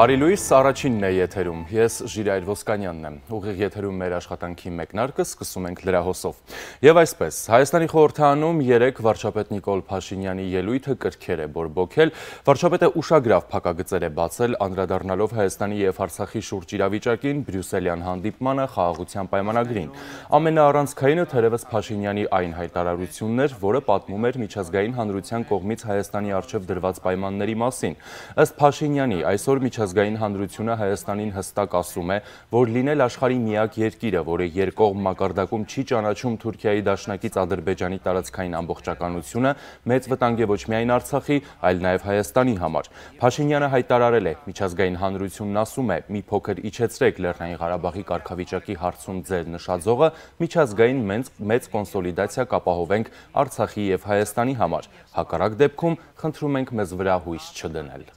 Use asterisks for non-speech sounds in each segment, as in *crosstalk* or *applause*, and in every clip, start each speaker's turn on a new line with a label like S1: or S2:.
S1: Բարի լույս, առաջինն է եթերում, ես ժիրայր ոսկանյանն եմ, ուղիղ եթերում մեր աշխատանքի մեկնարկը սկսում ենք լրահոսով։ Եվ այսպես, Հայաստանի խողորդանում երեկ վարճապետ նիկոլ պաշինյանի ելույթը կրքեր է բորբոքել, վարճապետը ուշագրավ պակագծեր է բացել, անդրադարնալով Հայաստանի և Հարցախի շուրջ իրավիճակին, Բրյուսելյան հանդիպմանը, խաղաղության պայմանագրին։ Ամենաառանցքայինը թերևս Փաշինյանի այն հայտարարությունն էր, որը պատմում էր միջազգային հանրության կողմից Հայաստանի արչև դրված պայմանների մասին։ Ըստ Փաշինյանի, այսօր միջազգային միջազգային հանրությունը Հայաստանին հստակ ասում է, որ լինել աշխարհի միակ երկիրը, որը երկողմ մակարդակում չի ճանաչում Թուրքիայի դաշնակից Ադրբեջանի տարածքային ամբողջականությունը, մեծ վտանգ է ոչ միայն Արցախի, այլ նաև Հայաստանի համար։ Փաշինյանը հայտարարել է, միջազգային հանրությունն ասում է՝ մի փոքր իջեցրեք Լեռնային Ղարաբաղի կարգավիճակի հարցում ձեր նշաձողը, միջազգային մեծ կոնսոլիդացիա կապահովենք Արցախի եւ Հայաստանի համար։ Հակառակ դեպքում խնդրում ենք մեզ վրա հույս չդնել։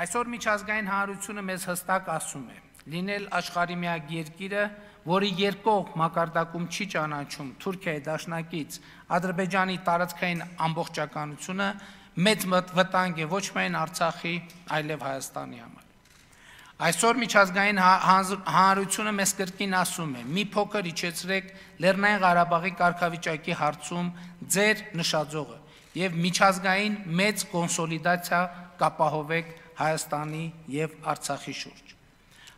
S2: Այսօր միջազգային հանրությունը մեզ հստակ ասում է. լինել աշխարհի միակ երկիրը, որի երկող մակարդակում չի ճանաչում Թուրքիայի դաշնակից Ադրբեջանի տարածքային ամբողջականությունը մեծ վտանգ է ոչ միայն Արցախի, այլև Հայաստանի համար։ Այսօր միջազգային հա-, հանրությունը մեզ կրկին ասում է՝ մի փոքր իջեցրեք Լեռնային Ղարաբաղի կարգավիճակի հարցում ձեր նշաձողը եւ միջազգային մեծ կոնսոլիդացիա կապահովեք Հայաստանի եւ Արցախի շուրջ։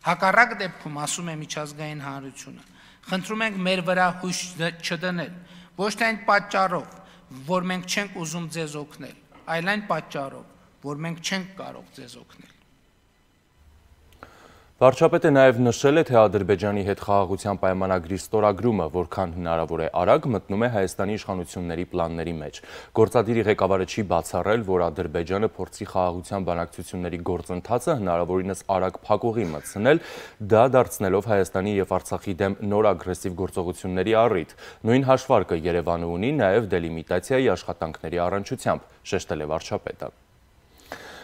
S2: Հակառակ դեպքում ասում է միջազգային հանրությունը, խնդրում ենք մեր վրա հույս չդնել, ոչ թե այն պատճառով, որ մենք չենք ուզում ձեզ օգնել, այլ այն պատճառով, որ մենք չենք կարող ձեզ օգնել։
S1: Վարչապետը նաև նշել է, թե Ադրբեջանի հետ խաղաղության պայմանագրի ստորագրումը, որքան հնարավոր է արագ, մտնում է Հայաստանի իշխանությունների պլանների մեջ։ Գործադիրի ղեկավարը չի բացառել, որ Ադրբեջանը փորձի խաղաղության բանակցությունների գործընթացը հնարավորինս արագ փակողի մտցնել, դա դարձնելով Հայաստանի եւ Արցախի դեմ նոր ագրեսիվ գործողությունների առիթ։ Նույն հաշվարկը Երևանը ունի նաև դելիմիտացիայի աշխատանքների առնչությամբ, շեշտել է վարչապետը։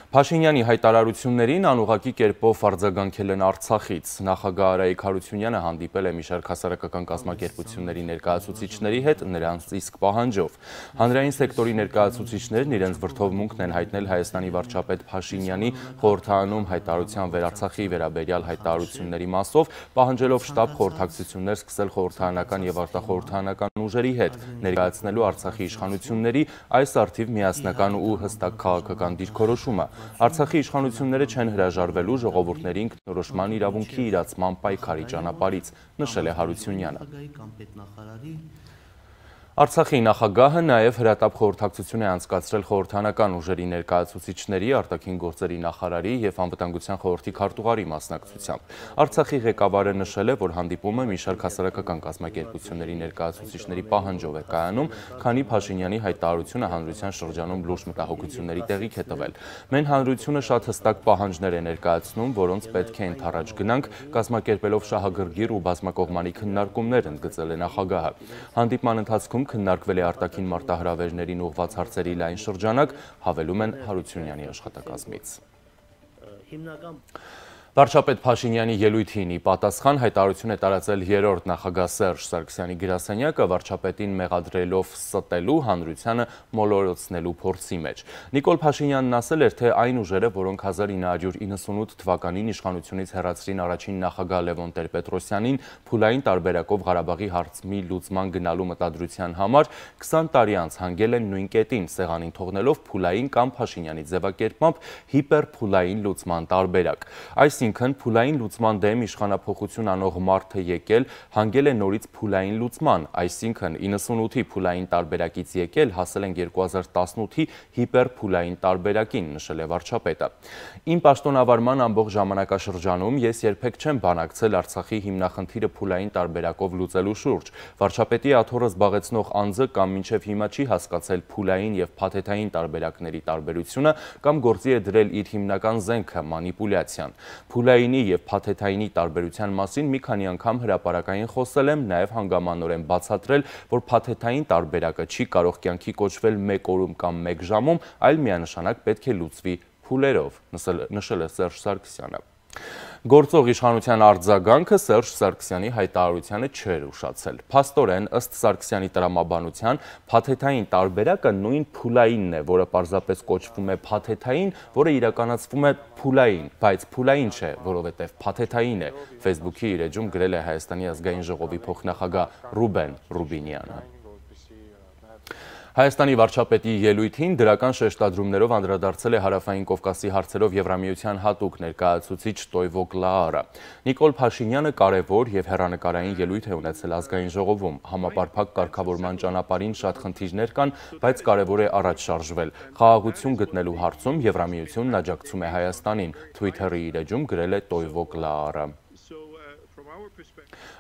S1: Փաշինյանի հայտարարություններին անուղակի կերպով արձագանքել են Արցախից։ Նախագահ Արայիկ Հարությունյանը հանդիպել է մի շարք հասարակական կազմակերպությունների ներկայացուցիչների հետ նրանց իսկ պահանջով։ Հանրային սեկտորի ներկայացուցիչներն իրենց վրթովմունքն են հայտնել Հայաստանի վարչապետ Փաշինյանի խորհրդանում հայտարարության վերարցախի վերաբերյալ հայտարարությունների մասով, պահանջելով շտաբ խորհրդակցություններ սկսել խորհրդանական եւ արտախորհրդանական ուժերի հետ, ներկայացնելու Արցախի իշխանությունների այս արդիվ միասնական ու հստակ քաղաքական դիրքորոշումը։ Արցախի իշխանությունները չեն հրաժարվելու ժողովուրդների ինքնորոշման իրավունքի իրացման պայքարի ճանապարից, նշել է Հարությունյանը։ Արցախի նախագահը նաև հրատապ խորհրդակցություն է անցկացրել խորհրդանական ուժերի ներկայացուցիչների, արտաքին գործերի նախարարի եւ անվտանգության խորհրդի քարտուղարի մասնակցությամբ։ Արցախի ղեկավարը նշել է, որ հանդիպումը մի շարք հասարակական կազմակերպությունների ներկայացուցիչների պահանջով է կայանում, քանի Փաշինյանի հայտարարությունը հանրության շրջանում լուրջ մտահոգությունների տեղիք է տվել։ Մեն հանրությունը շատ հստակ պահանջներ է ներկայացնում, որոնց պետք է ընթառաջ գնանք, կազմակերպելով շահագրգիռ ու բազմակողմանի քննարկումներ ընդգծել է նախագահը։ Հանդիպման ընթացքում քննարկվել է արտաքին մարտահրավերներին ուղված հարցերի լայն շրջանակ, հավելում են Հարությունյանի աշխատակազմից։ Հիմնական Վարչապետ Փաշինյանի ելույթին ի պատասխան հայտարարություն է տարածել երրորդ նախագահ Սերժ Սարգսյանի գրասենյակը վարչապետին մեղադրելով ստելու հանրությանը մոլորեցնելու փորձի մեջ։ Նիկոլ Փաշինյանն ասել էր, թե այն ուժերը, որոնք 1998 թվականին իշխանությունից հեռացրին առաջին նախագահ Լևոն Տեր-Պետրոսյանին փուլային տարբերակով Ղարաբաղի հարցի լուծման գնալու մտադրության համար 20 տարի անց հանգել են նույն կետին սեղանին թողնելով փուլային կամ Փաշինյանի ձևակերպմամբ հիպերփուլային լուծման տարբերակ։ Այս Այսինքն փուլային լուծման դեմ իշխանապողություն անող մարդը եկել հանգել է նորից փուլային լուծման, այսինքն 98-ի փուլային տարբերակից եկել հասել են 2018-ի հիպերփուլային տարբերակին, նշել է վարչապետը։ Իմ պաշտոնավարման ամբողջ ժամանակաշրջանում ես երբեք չեմ բանակցել Արցախի հիմնախնդիրը փուլային տարբերակով լուծելու շուրջ։ Վարչապետի աթորը զբաղեցնող անձը կամ մինչև հիմա չի հասկացել փուլային եւ փաթեթային տարբերակների տարբերությունը կամ գործի է դրել իր հիմնական զենքը մանիպուլյացիան։ Փուլայինի եւ փաթեթայինի տարբերության մասին մի քանի անգամ հրապարակային խոսել եմ, նաեւ հանգամանորեն բացատրել, որ փաթեթային տարբերակը չի կարող կյանքի կոչվել մեկ օրում կամ մեկ ժամում, այլ միանշանակ պետք է լուծվի փուլերով, նշել է Սերժ Սարգսյանը։ Գործող իշխանության արձագանքը Սերժ Սարգսյանի հայտարարությանը չէր ուշացել։ Փաստորեն, ըստ Սարգսյանի տրամաբանության, փաթեթային տարբերակը նույն փուլայինն է, որը պարզապես կոչվում է փաթեթային, որը իրականացվում է փուլային, բայց փուլային չէ, որովհետև փաթեթային է։ Facebook-ի իր էջում գրել է Հայաստանի ազգային ժողովի փոխնախագահ Ռուբեն Ռուբինյանը։ Հայաստանի վարչապետի ելույթին դրական շեշտադրումներով անդրադարձել է Հարավային Կովկասի հարցերով Եվրամիության հատուկ ներկայացուցիչ Տոյվոկ Լաարը։ Նիկոլ Փաշինյանը կարևոր եւ հերանեկարային ելույթ է ունեցել ազգային ժողովում։ Համապարփակ կարգավորման ճանապարհին շատ խնդիրներ կան, բայց կարևոր է առաջ շարժվել։ Խաղաղություն գտնելու հարցում Եվրամիությունն աջակցում է Հայաստանին։ Twitter-ի իր էջում գրել է Տոյվոկ Լաարը։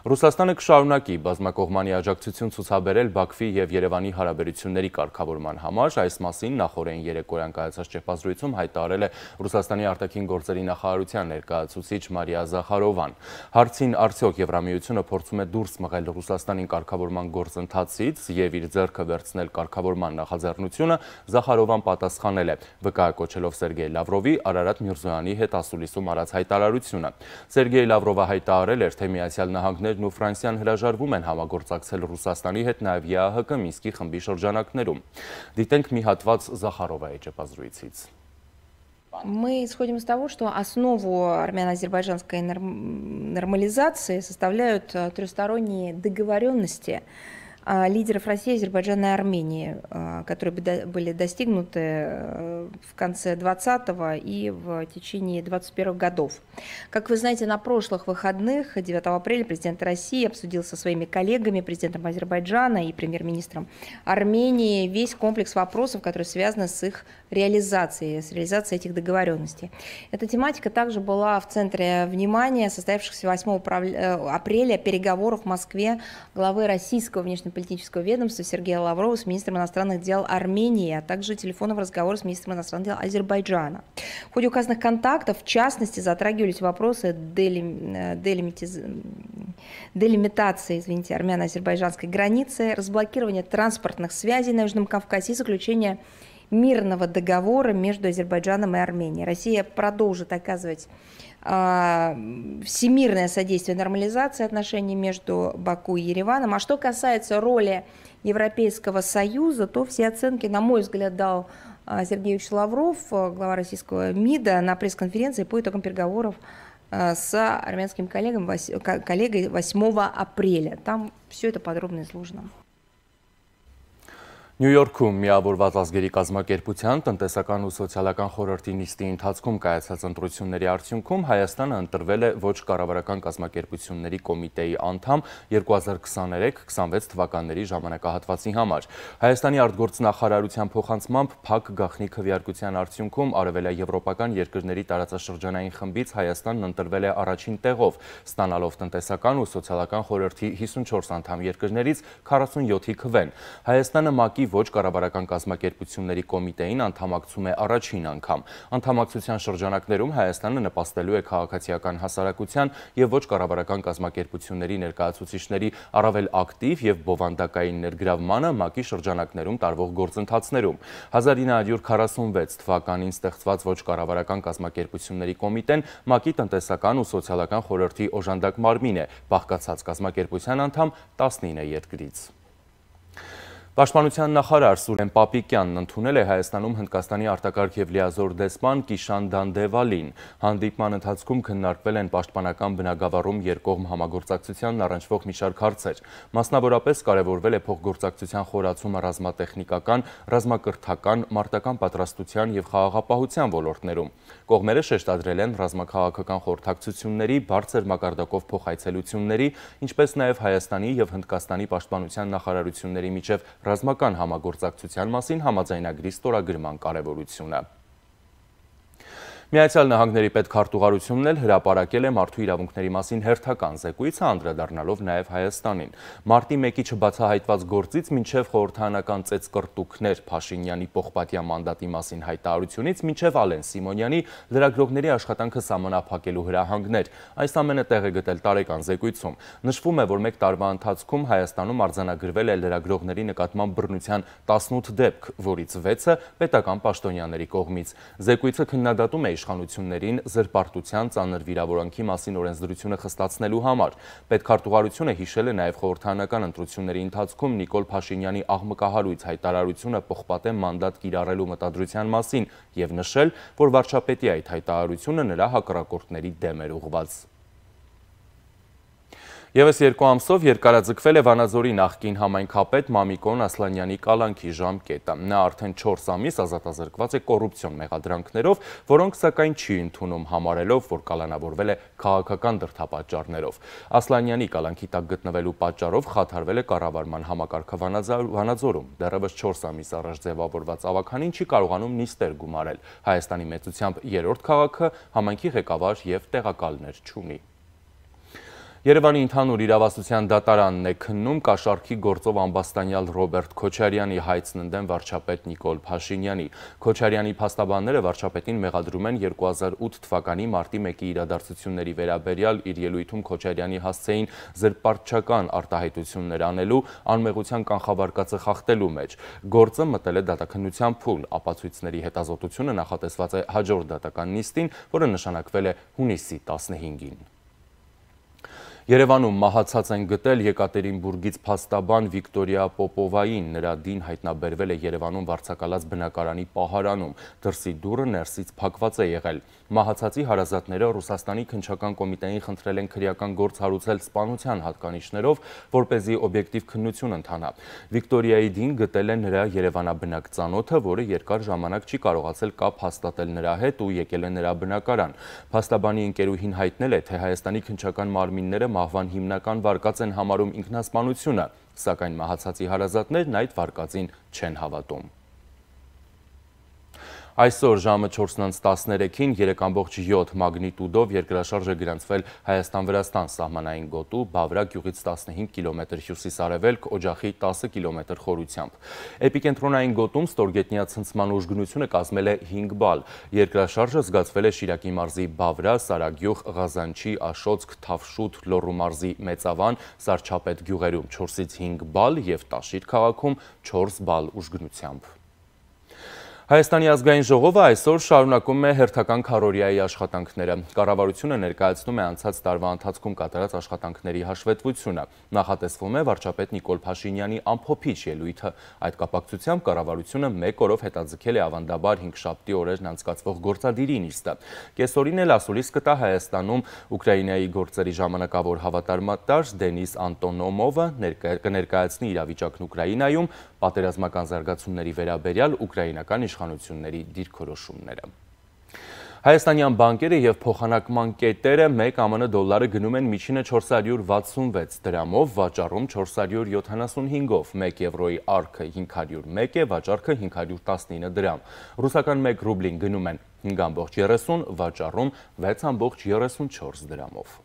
S1: Ռուսաստանը կշարունակի բազմակողմանի աջակցություն ցուցաբերել Բաքվի եւ Երևանի հարաբերությունների կարգավորման համար։ Այս մասին նախորդին երեկոյան կայացած ճեպազրույցում հայտարարել է Ռուսաստանի արտաքին գործերի նախարարության ներկայացուցիչ Մարիա Զախարովան։ Հարցին արդյոք Եվրամիությունը փորձում է դուրս մղել Ռուսաստանի կարգավորման գործընթացից եւ իր ձեռքը վերցնել կարգավորման նախաձեռնությունը, Զախարովան պատասխանել է վկայակոչելով Սերգեյ Լավրովի Արարատ Միրզոյանի հետ ասուլիսում արած հայտարարությունը։ Սերգեյ Լավրովը հայտարարել էր, թե Միացյալ Նահանգները երկրներն ու Ֆրանսիան հրաժարվում են համագործակցել Ռուսաստանի հետ նաև ԵԱՀԿ Մինսկի խմբի շրջանակներում։ Դիտենք մի հատված Զախարովայի ճեպազրույցից։
S3: Мы исходим из того, что основу армяно-азербайджанской нормализации составляют трехсторонние договоренности А, лидеров России, Азербайджана и Армении, а, которые были достигнуты э, в конце 20 и в течение 21 годов. Как вы знаете, на прошлых выходных, 9 апреля, президент России обсудил со своими коллегами, президентом Азербайджана и премьер-министром Армении, весь комплекс вопросов, которые связаны с их реализацией, с реализацией этих договоренностей. Эта тематика также была в центре внимания состоявшихся 8 э, апреля переговоров в Москве главы российского внешнего политического ведомства Сергея Лаврова с министром иностранных дел Армении, а также телефонного разговора с министром иностранных дел Азербайджана. В ходе указанных контактов, в частности, затрагивались вопросы э, делим... делимитации извините, армяно-азербайджанской границы, разблокирования транспортных связей на Южном Кавказе и заключения мирного договора между Азербайджаном и Арменией. Россия продолжит оказывать а, всемирное содействие нормализации отношений между Баку и Ереваном. А что касается роли Европейского Союза, то все оценки, на мой взгляд, дал а, Сергей Ильич Лавров, а, глава российского МИДа, на пресс-конференции по итогам переговоров с армянским коллегой 8 апреля. Там все это подробно изложено.
S1: Նյու Յորքում միավորված ազգերի կազմակերպության տնտեսական ու սոցիալական խորհրդի նիստի ընթացքում կայացած ընտրությունների արդյունքում Հայաստանը ընտրվել է ոչ կառավարական կազմակերպությունների կոմիտեի անդամ 2023-26 թվականների ժամանակահատվածի համար։ Հայաստանի արտգործնախարարության փոխանցմամբ փակ գախնի քվեարկության արդյունքում արևելաեվրոպական երկրների տարածաշրջանային խմբից Հայաստանն ընտրվել է առաջին տեղով, ստանալով տնտեսական ու սոցիալական խորհրդի 54 անդամ երկրներից 47-ի քվեն։ Հայաստանը ՄԱԿ-ի ոչ կառավարական կազմակերպությունների կոմիտեին անդամակցում է առաջին անգամ։ Անդամակցության շրջանակներում Հայաստանը նպաստելու է քաղաքացիական հասարակության եւ ոչ կառավարական կազմակերպությունների ներկայացուցիչների առավել ակտիվ եւ բովանդակային ներգրավմանը ՄԱԿ-ի շրջանակներում տարվող գործընթացներում։ 1946 թվականին ստեղծված ոչ կառավարական կազմակերպությունների կոմիտեն ՄԱԿ-ի տնտեսական ու սոցիալական խորհրդի օժանդակ մարմին է, բաղկացած կազմակերպության անդամ 19 երկրից։ Պաշտպանության նախարար Սուրեն Պապիկյանն ընդունել է Հայաստանում Հնդկաստանի արտակարգ եւ լիազոր դեսպան Կիշան Դանդևալին։ Հանդիպման ընթացքում քննարկվել են պաշտպանական բնագավառում երկկողմ համագործակցությանն առնչվող մի շարք հարցեր։ Մասնավորապես կարևորվել է փոխգործակցության խորացումը ռազմատեխնիկական, ռազմակրթական, մարտական պատրաստության եւ խաղաղապահության ոլորտներում։ Կողմերը շեշտադրել են ռազմաքաղաքական խորհրդակցությունների բարձր մակարդակով փոխայցելությունների, ինչպես նաեւ Հայաստանի եւ Հնդկաստանի պաշտպանության նախարարությունների միջև ռազմական համագործակցության մասին համաձայնագրի ստորագրման կարևորությունը։ Միացյալ Նահանգների պետքարտուղարությունն էլ հրապարակել է մարդու իրավունքների մասին հերթական զեկույցը անդրադառնալով նաև Հայաստանին։ Մարտի 1-ի չբացահայտված գործից մինչև խորհրդանական ծեծկրտուքներ Փաշինյանի Պողպատյա մանդատի մասին հայտարարությունից մինչև Ալեն Սիմոնյանի լրագրողների աշխատանքը սահմանափակելու հրահանգներ։ Այս ամենը տեղ է գտել տարեկան զեկույցում։ Նշվում է, որ 1 տարվա ընթացքում Հայաստանում արձանագրվել է լրագրողների նկատմամբ բռնության 18 դեպք, որից 6-ը պետական պաշտոնյաների կողմից։ Զեկույցը քննադատում է իշխանություններին զրպարտության ծանր վիրավորանքի մասին օրենսդրությունը խստացնելու համար։ Պետքարտուղարությունը հիշել է նաև խորհրդանական ընտրությունների ընթացքում Նիկոլ Փաշինյանի աղմկահարույց հայտարարությունը պողպատե մանդատ կիրառելու մտադրության մասին եւ նշել, որ վարչապետի այդ հայտարարությունը նրա հակառակորդների դեմ էր ուղված։ Եվս երկու ամսով երկարաձգվել է Վանաձորի նախկին համայնքապետ Մամիկոն Ասլանյանի կալանքի ժամկետը։ Նա արդեն 4 ամիս ազատազրկված է կոռուպցիոն մեղադրանքներով, որոնք սակայն չի ընդունում համարելով, որ կալանավորվել է քաղաքական դրդապատճառներով։ Ասլանյանի կալանքի տակ գտնվելու պատճառով խաթարվել է կառավարման համակարգը Վանաձորում։ Դեռևս 4 ամիս առաջ ձևավորված ավականին չի կարողանում նիստեր գումարել։ Հայաստանի մեծությամբ երրորդ քաղաքը համայնքի ղեկավար եւ տեղակալներ չունի։ Երևանի ընդհանուր իրավասության դատարանն է քննում կաշառքի գործով ամբաստանյալ Ռոբերտ Քոչարյանի հայցն ընդդեմ վարչապետ Նիկոլ Փաշինյանի։ Քոչարյանի փաստաբանները վարչապետին մեղադրում են 2008 թվականի մարտի 1-ի իրադարձությունների վերաբերյալ իր ելույթում Քոչարյանի հասցեին զրպարտչական արտահայտություններ անելու, անմեղության կանխաբարկածը խախտելու մեջ։ Գործը մտել է դատաքննության փուլ, ապացույցների հետազոտությունը նախատեսված է հաջորդ դատական նիստին, որը նշանակվել է հունիսի 15-ին։ Երևանում մահացած են գտել Եկատերինբուրգից փաստաբան Վիկտորիա Պոպովային։ Նրա դին հայտնաբերվել է Երևանում վարձակալած բնակարանի պահարանում։ Դրսի դուռը ներսից փակված է եղել։ Մահացածի հարազատները Ռուսաստանի քնչական կոմիտեին խնդրել են քրեական գործ հարուցել սպանության հատկանիշներով, որ เป զի օբյեկտիվ քննություն ընթանա։ Վիկտորիայի դին գտել է նրա Երևանաբնակ ծանոթը, որը երկար ժամանակ չի կարողացել կապ հաստատել նրա հետ ու եկել է նրա բնակարան։ Փաստաբանի ընկերուհին հայտնել է, թե Հայաստանի քնչական մարմինները մահվան հիմնական վարկած են համարում ինքնասպանությունը, սակայն մահացածի հարազատներն այդ վարկածին չեն հավատում։ Այսօր ժամը 4:13-ին 3.7 մագնիտուդով երկրաշարժը գրանցվել Հայաստան-Վրաստան սահմանային գոտու Բավրա գյուղից 15 կիլոմետր հյուսիս-արևելք, օջախի 10 կիլոմետր խորությամբ։ Էպիկենտրոնային գոտում ստորգետնյա ցնցման ուժգնությունը կազմել է 5 բալ։ Երկրաշարժը զգացվել է Շիրակի մարզի Բավրա, Սարագյուղ, Ղազանչի, Աշոցկ, Թավշուտ, Լոռու մարզի Մեծավան, Սարչապետ գյուղերում 4-ից 5 բալ եւ Տաշիր քաղաքում 4 բալ ուժգնությամբ։ Հայաստանի ազգային ժողովը այսօր շարունակում է հերթական քարորիայի աշխատանքները։ Կառավարությունը ներկայացնում է անցած տարվա ընթացքում կատարած աշխատանքների հաշվետվությունը։ Նախատեսվում է վարչապետ Նիկոլ Փաշինյանի ամփոփիչ ելույթը։ Այդ կապակցությամբ կառավարությունը մեկ օրով հետաձգել է ավանդաբար 5 շաբթի օրերն անցկացվող գործադիրի նիստը։ Կեսօրին էլ ասուլիս կտա Հայաստանում Ուկրաինայի գործերի ժամանակավոր հավատարմատար Դենիս Անտոնոմովը ներկայացնի իրավիճակն Ուկրաինայում, պատերազմական զարգացումների վերաբերյալ ուկրաինական իշխանությունների դիրքորոշումները։ Հայաստանյան բանկերը եւ փոխանակման կետերը 1 ԱՄՆ դոլարը գնում են միջինը 466 դրամով, վաճառում 475-ով, 1 եվրոյի արկը 501 է, վաճառքը 519 դրամ։ Ռուսական 1 ռուբլին գնում են 5.30, վաճառում 6.34 դրամով։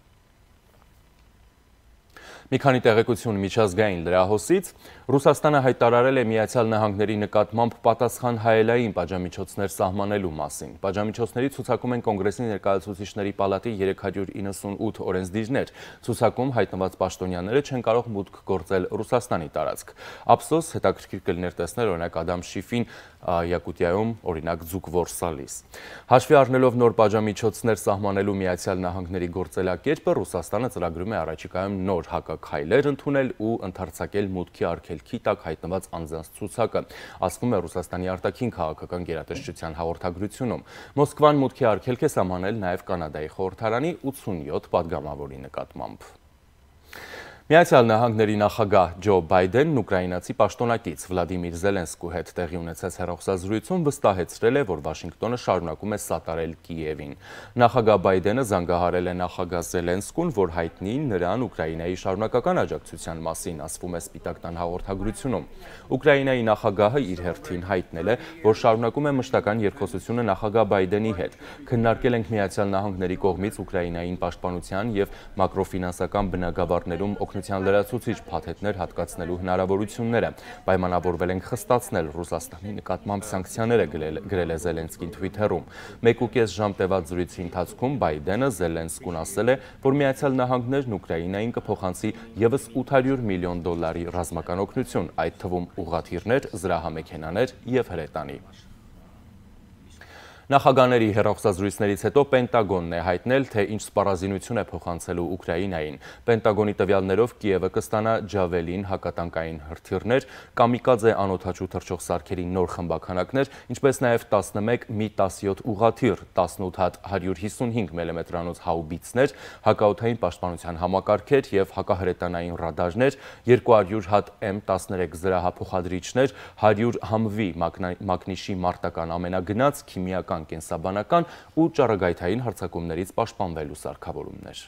S1: Մի քանի տեղեկություն միջազգային լրահոսից Ռուսաստանը հայտարարել է Միացյալ Նահանգների նկատմամբ պատասխան հայելային պատժամիջոցներ սահմանելու մասին։ Պատժամիջոցների ցուցակում են Կոնգրեսի ներկայացուցիչների պալատի 398 օրենսդիրներ։ Ցուցակում հայտնված պաշտոնյաները չեն կարող մուտք գործել Ռուսաստանի տարածք։ Ափսոս հետաքրքիր կլիներ տեսնել օրինակ Ադամ Շիֆին Յակուտիայում օրինակ ձուկ որսալիս։ Հաշվի առնելով նոր բաժամիջոցներ սահմանելու Միացյալ Նահանգների գործելակերպը Ռուսաստանը ծրագրում է առաջիկայում նոր հակակայլեր ընդունել ու ընդարձակել մուտքի արգելքի տակ հայտնված անձանց ցուցակը, ասվում է Ռուսաստանի արտաքին քաղաքական գերատեսչության հաղորդագրությունում։ Մոսկվան մուտքի արգելք է սահմանել նաև Կանադայի խորհրդարանի 87 падգամավորի նկատմամբ։ Միացյալ նահանգների նախագահ ջո բայդեն նուկրայինացի պաշտոնակից վլադիմիր զելենսկու հետ տեղի ունեցած հերողսազրույցում վստահեցրել է, որ Վաշինգտոնը շարունակում է սատարել կիևին։ Նախագահ բայդենը զանգահարել է նախագահ զելենսկուն, որ հայտնի նրան ուկրայինայի շարունակական աջակցության մասին ասվում է սպիտակտան հաղորդագրությունում։ Ուկրաինայի նախագահը իր հերթին հայտնել է, որ շարունակում է մշտական երկխոսությունը նախագահ բայդենի հետ։ Քննարկել ենք Միացյալ Նահանգների կողմից Ուկրաինային պաշտպանության եւ մակրոֆինանսական բնագավառներում օգ օգնության լրացուցիչ փաթեթներ հատկացնելու հնարավորությունները։ Պայմանավորվել ենք խստացնել Ռուսաստանի նկատմամբ սանկցիաները գրել է Զելենսկին Twitter-ում։ 1.5 ժամ տևած զրույցի ընթացքում Բայդենը Զելենսկուն ասել է, որ Միացյալ Նահանգներն Ուկրաինային կփոխանցի եւս 800 միլիոն դոլարի ռազմական օգնություն, այդ թվում ուղղաթիռներ, զրահամեքենաներ եւ հրետանի։ Նախագաների հերախոսազրույցներից հետո Պենտագոնն է հայտնել, թե ինչ սպառազինություն է փոխանցելու Ուկրաինային։ Պենտագոնի տվյալներով Կիևը կստանա Ջավելին հակատանկային հրթիռներ, Կամիկաձե անօթաչու թռչող սարքերի նոր խմբականակներ, ինչպես նաև 11 Մի-17 ուղաթիռ, 18 հատ 155 մմ-անոց հաուբիցներ, հակաօթային պաշտպանության համակարգեր եւ հակահրետանային ռադարներ, 200 հատ M13 զրահափոխադրիչներ, 100 համվի մակնիշի մարտական ամենագնաց քիմիական կենսաբանական ու ճարագայթային հարցակումներից պաշտպանվելու սարքավորումներ։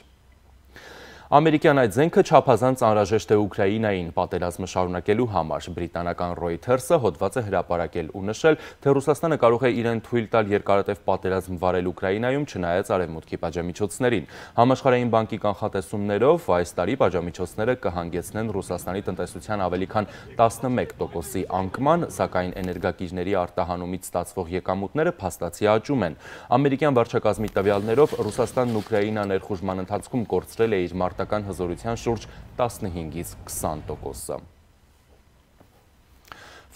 S1: Ամերիկյան այդ զենքը չափազանց անհրաժեշտ է Ուկրաինային պատերազմը շարունակելու համար։ Բրիտանական Reuters-ը հոդված է հրապարակել ու նշել, թե Ռուսաստանը կարող է իրեն թույլ տալ երկարատև պատերազմ վարել Ուկրաինայում, չնայած արևմուտքի պատժամիջոցներին։ Համաշխարհային բանկի կանխատեսումներով այս տարի պատժամիջոցները կհանգեցնեն Ռուսաստանի տնտեսության ավելի քան 11%-ի անկման, սակայն էներգակիրների արտահանումից ստացվող եկամուտները փաստացի աճում են։ Ամերիկյան վարչակազմի տվյալներով Ռուսաստանն Ուկրաինա ներխուժման ընթացքում կորցրել է իր մարդ արտական հզորության շուրջ 15-ից 20%-ը։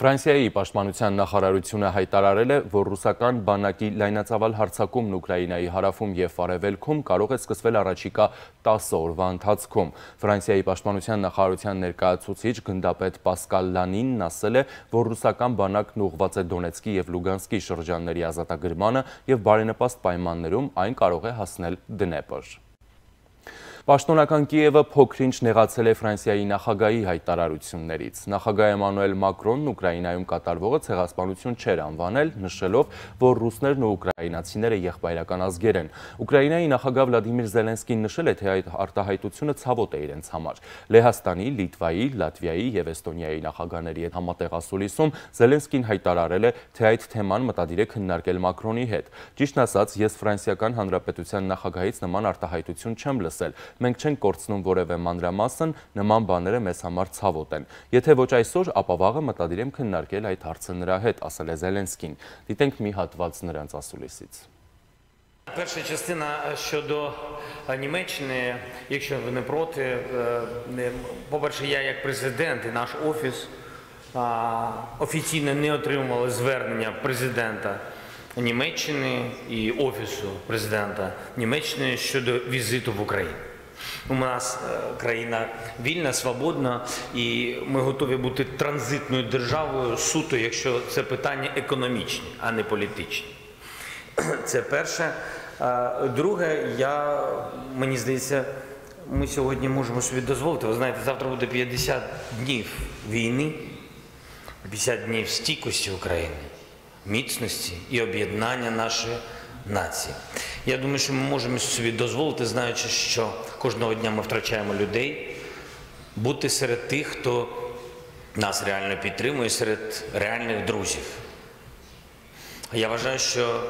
S1: Ֆրանսիայի պաշտպանության նախարարությունը հայտարարել է, որ ռուսական բանակի լայնածավալ հարձակումն Ուկրաինայի հարավում եւ արևելքում կարող է սկսվել առաջիկա 10 օրվա ընթացքում։ Ֆրանսիայի պաշտպանության նախարարության ներկայացուցիչ գնդապետ Պասկալ Լանինն ասել է, որ ռուսական բանակն ուղղված է Դոնեցկի եւ Լուգանսկի շրջանների ազատագրմանը եւ բարենպաստ պայմաններում այն կարող է հասնել Դնեպր։ Պաշտոնական Կիևը փոքրինչ նեղացել է Ֆրանսիայի նախագահի հայտարարություններից։ Նախագահ Էմանուել Մակրոնն Ուկրաինայում կատարվողը ցեղասպանություն չէր անվանել, նշելով, որ ռուսներն ու ուկրաինացիները եղբայրական ազգեր են։ Ուկրաինայի նախագահ Վլադիմիր Զելենսկին նշել է, թե այդ արտահայտությունը ցավոտ է իրենց համար։ Լեհաստանի, Լիտվայի, Լատվիայի եւ Էստոնիայի նախագահների հետ համատեղ ասուլիսում Զելենսկին հայտարարել է, թե այդ թեման մտադիր է քննարկել Մակրոնի հետ։ Ճիշտն ասած, ես ֆրանսիական հանրապետության նախագահից նման արտահայտություն չեմ լսել, մենք չենք կորցնում որևէ մանրամասն, նման բաները մեզ համար ցավոտ են։ Եթե ոչ այսօր, ապա վաղը մտադիր եմ քննարկել այդ հարցը նրա հետ, ասել է Զելենսկին։ Դիտենք մի հատված նրանց ասուլիսից։
S2: Перша частина щодо Німеччини, якщо ви не проти, по-перше, я як президент і наш офіс офіційно не отримали звернення президента Німеччини і офісу президента Німеччини щодо візиту в Україну. У нас е, країна вільна, свободна, і ми готові бути транзитною державою суто, якщо це питання економічні, а не політичні. *clears throat* Це перше. Друге, я, мені здається, ми сьогодні можемо собі дозволити. Ви знаєте, завтра буде 50 днів війни, 50 днів стійкості України, міцності і об'єднання нашої нації. Я думаю, що ми можемо собі дозволити, знаючи, що кожного дня ми втрачаємо людей, бути серед тих, хто нас реально підтримує, серед реальних друзів. Я вважаю, що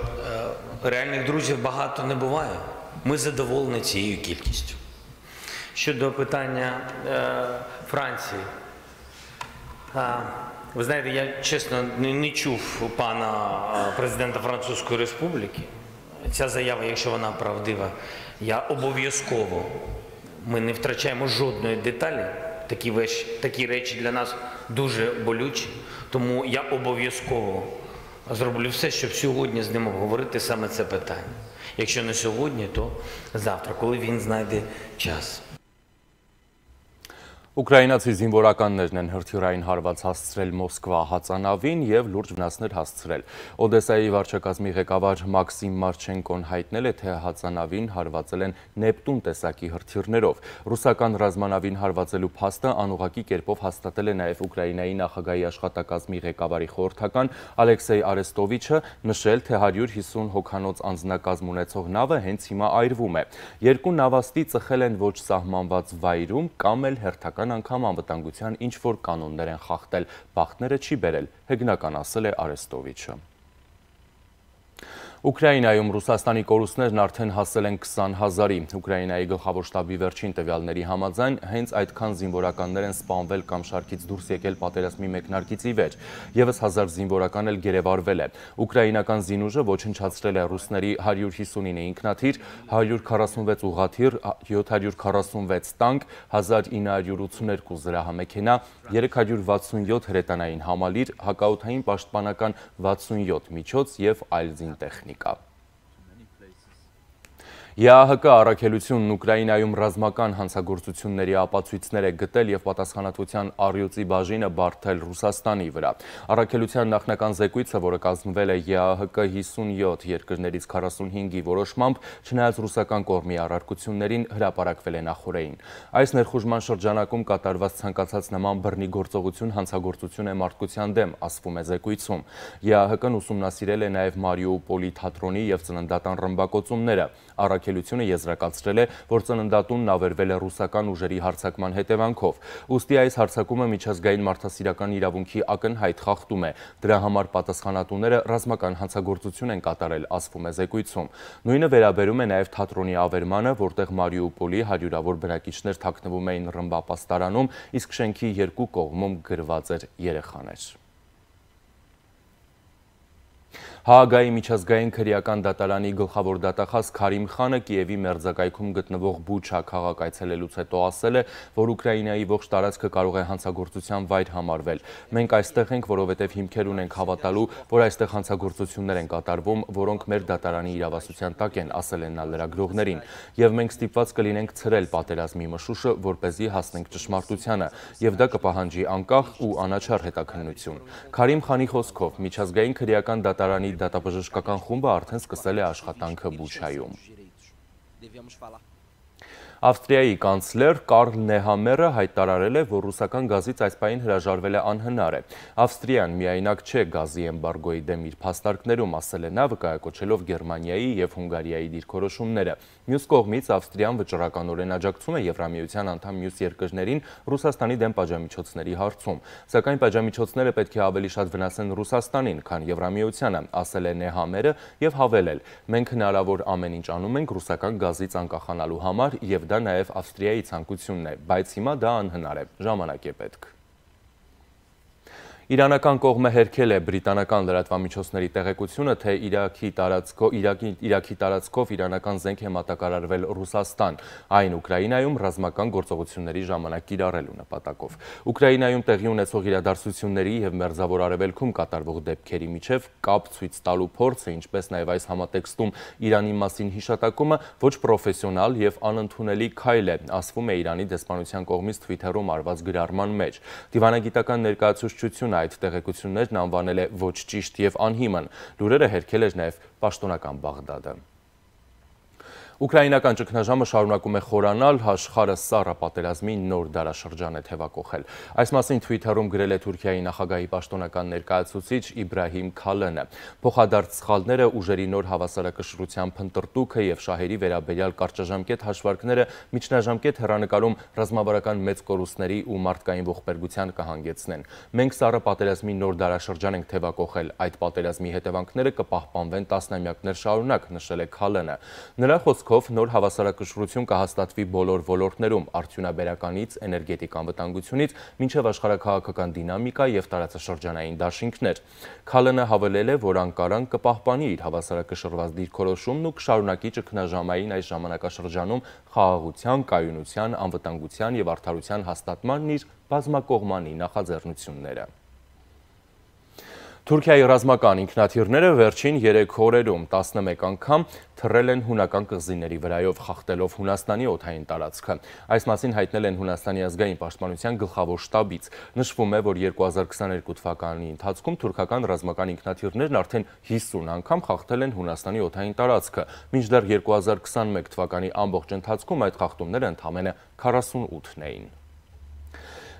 S2: е, реальних друзів багато не буває. Ми задоволені цією кількістю. Щодо питання е, Франції, е, ви знаєте, я чесно не чув пана президента Французької Республіки. Ця заява, якщо вона правдива, я обов'язково ми не втрачаємо жодної деталі. Такі веш, такі речі для нас дуже болючі. Тому я обов'язково зроблю все, щоб сьогодні з ним обговорити саме це питання. Якщо не сьогодні, то завтра, коли він знайде час.
S1: Ուկրաինացի զինվորականներն են հրթյուրային հարված հասցրել Մոսկվա հածանավին եւ լուրջ վնասներ հասցրել։ Օդեսայի վարչակազմի ղեկավար Մաքսիմ Մարչենկոն հայտնել է, թե հածանավին հարվածել են Նեպտուն տեսակի հրթիռներով։ Ռուսական ռազմանավին հարվածելու փաստը անուղակի կերպով հաստատել է նաեւ Ուկրաինայի նախագահի աշխատակազմի ղեկավարի խորհրդական Ալեքսեյ Արեստովիչը, նշել, թե 150 հոգանոց անձնակազմ ունեցող նավը հենց հիմա այրվում է։ Երկու նավաստի ծխել են ոչ սահմանված վայրում կամ էլ հերթական Սակայն անգամ անվտանգության ինչ որ կանոններ են խախտել բախտները չի բերել, հեգնական ասել է Արեստովիչը։ Ուկրաինայում Ռուսաստանի կորուստներն արդեն հասել են 20 հազարի։ Ուկրաինայի գլխավոր շտաբի վերջին տվյալների համաձայն հենց այդքան զինվորականներ են սպանվել կամ շարքից դուրս եկել պատերազմի մեկնարկիցի վեր։ Եվս 1000 զինվորական էլ գերեվարվել է։ Ուկրաինական զինուժը ոչնչացրել է ռուսների 159 ինքնաթիռ, 146 ուղղաթիռ, 746 տանկ, 1982 զրահամեքենա, 367 հրետանային համալիր, հակաօթային պաշտպանական 67 միջոց եւ այլ զինտեխնիկ։ 않습니까? ԵԱՀԿ առաքելությունն Ուկրաինայում ռազմական հանցագործությունների ապացույցներ է գտել եւ պատասխանատվության առյուծի բաժինը բարթել Ռուսաստանի վրա։ Առաքելության նախնական զեկույցը, որը կազմվել է ԵԱՀԿ 57 երկրներից 45-ի որոշմամբ, չնայած ռուսական կողմի առարկություններին հրապարակվել է նախորդին։ Այս ներխուժման շրջանակում կատարված ցանկացած նման բռնի գործողություն հանցագործություն է մարդկության դեմ, ասվում է զեկույցում։ ԵԱՀԿ-ն ուսումնասիրել է նաեւ Մարիուպոլի թատրոնի եւ ծննդատան ռմբակոծումները։ Առաքել առաքելությունը եզրակացրել է, որ ծննդատունն ավերվել է ռուսական ուժերի հարցակման հետևանքով։ Ոստի այս հարցակումը միջազգային մարդասիրական իրավունքի ակնհայտ խախտում է։ Դրա համար պատասխանատուները ռազմական հանցագործություն են կատարել, ասվում է զեկույցում։ Նույնը վերաբերում է նաև թատրոնի ավերմանը, որտեղ Մարիուպոլի հարյուրավոր բնակիչներ թաքնվում էին ռմբապաստարանում, իսկ շենքի երկու կողմում գրված էր երեխաներ։ Հաղագայի միջազգային քրեական դատարանի գլխավոր դատախազ Քարիմ Խանը Կիևի մերձակայքում գտնվող Բուչա քաղաք այցելելուց հետո ասել է, որ Ուկրաինայի ողջ տարածքը կարող է հանցագործության վայր համարվել։ Մենք այստեղ ենք, որովհետև հիմքեր ունենք հավատալու, որ այստեղ հանցագործություններ են կատարվում, որոնք մեր դատարանի իրավասության տակ են, ասել են նա լրագրողներին, եւ մենք ստիպված կլինենք ցրել պատերազմի մշուշը, որ เป զի հասնենք ճշմարտությանը, եւ դա կպահանջի անկախ ու անաչառ հետաքննություն։ Քարիմ Խանի խոսքով միջազգային քրեական դատարանի դատաբժշկական խումբը արդեն սկսել է աշխատանքը Բուչայում։ Ավստրիայի կանցլեր Կարլ Նեհամերը հայտարարել է, որ ռուսական գազից այս պահին հրաժարվել է անհնար է։ Ավստրիան միայնակ չէ գազի էմբարգոյի դեմ իր փաստարկներում, ասել է նա վկայակոչելով Գերմանիայի եւ Հունգարիայի դիրքորոշումները։ Մյուս կողմից Ավստրիան վճռականորեն աջակցում է Եվրամիության անդամ մյուս երկրներին Ռուսաստանի դեմ պայջամիջոցների հարցում։ Սակայն պայջամիջոցները պետք է ավելի շատ վնասեն Ռուսաստանին, քան Եվրամիությանը, ասել է Նեհամերը եւ հավելել. Մենք հնարավոր ամեն ինչ անում ենք ռուսական գազից անկախանալու համար եւ դա նաև Ավստրիայի ցանկությունն է, բայց հիմա դա անհնար է։ Ժամանակ է պետք։ Իրանական կողմը հերքել է բրիտանական լրատվամիջոցների տեղեկությունը, թե Իրաքի տարածքով Իրաքի Իրաքի տարածքով իրանական զենք է մատակարարվել Ռուսաստան, այն Ուկրաինայում ռազմական գործողությունների ժամանակ կիրառելու նպատակով։ Ուկրաինայում տեղի ունեցող իրադարձությունների եւ մերձավոր արևելքում կատարվող դեպքերի միջև կապ ցույց տալու փորձը, ինչպես նաեւ այս համատեքստում Իրանի մասին հիշատակումը ոչ պրոֆեսիոնալ եւ անընդունելի քայլ է, ասվում է Իրանի դեսպանության կողմից Twitter-ում արված գրառման մեջ։ Դիվանագիտական ներկայացուցչությունը այդ տեղեկություններն անվանել է ոչ ճիշտ եւ անհիմն։ Լուրերը հերքել էր նաեւ պաշտոնական Բաղդադը։ Ուկրաինական ճգնաժամը շարունակում է խորանալ, աշխարը սառը պատերազմի նոր դարաշրջան է թևակոխել։ Այս մասին Twitter-ում գրել է Թուրքիայի նախագահի պաշտոնական ներկայացուցիչ Իբրահիմ Քալենը։ Փոխադարձ սխալները, ուժերի նոր հավասարակշռության փնտրտուքը եւ շահերի վերաբերյալ կարճաժամկետ հաշվարկները միջնաժամկետ հերանեկարում ռազմավարական մեծ կորուստների ու մարդկային ողբերգության կհանգեցնեն։ Մենք սառը պատերազմի նոր դարաշրջան ենք թևակոխել։ Այդ պատերազմի հետևանքները կպահպանվեն տասնամյակներ շարունակ, նշել է Քալենը։ Նրա խոսքով կարգով նոր հավասարակշռություն կհաստատվի բոլոր ոլորտներում՝ արդյունաբերականից, էներգետիկան վտանգությունից, մինչև աշխարհակահաղական դինամիկա եւ տարածաշրջանային դաշինքներ։ ՔԱԼՆ-ը հավելել է, որ Անկարան կպահպանի իր հավասարակշռված դիրքորոշումն ու կշարունակի ճգնաժամային այս ժամանակաշրջանում խաղաղության, կայունության, անվտանգության եւ արդարության հաստատմանն իր բազմակողմանի նախաձեռնությունները։ Թուրքիայի ռազմական ինքնաթիռները վերջին 3 օրերում 11 անգամ թռել են հունական կղզիների վրայով խախտելով Հունաստանի օթային տարածքը։ Այս մասին հայտնել են Հունաստանի ազգային պաշտպանության գլխավոր շտաբից։ Նշվում է, որ 2022 թվականի ընթացքում թուրքական ռազմական ինքնաթիռներն արդեն 50 անգամ խախտել են Հունաստանի օթային տարածքը։ Մինչդեռ 2021 թվականի ամբողջ ընթացքում այդ խախտումները ընդամենը 48-ն էին։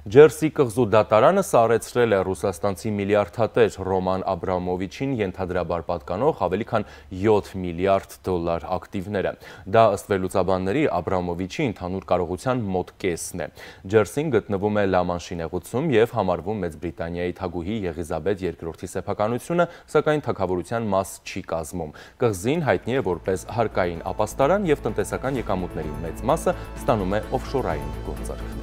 S1: Ջերսի կղզու դատարանը սարեցրել է ռուսաստանցի միլիարդատեր Ռոման Աբրամովիչին ենթադրաբար պատկանող ավելի քան 7 միլիարդ դոլար ակտիվները։ Դա ըստ վերլուծաբանների Աբրամովիչի ընդհանուր կարողության մոտ կեսն է։ Ջերսին գտնվում է Լամանշի նեղուցում եւ համարվում Մեծ Բրիտանիայի թագուհի Եղիզաբեթ II-ի սեփականությունը, սակայն թագավորության մաս չի կազմում։ Կղզին հայտնի է որպես հարկային ապաստարան եւ տնտեսական եկամուտների մեծ մասը ստանում է օֆշորային գործարք։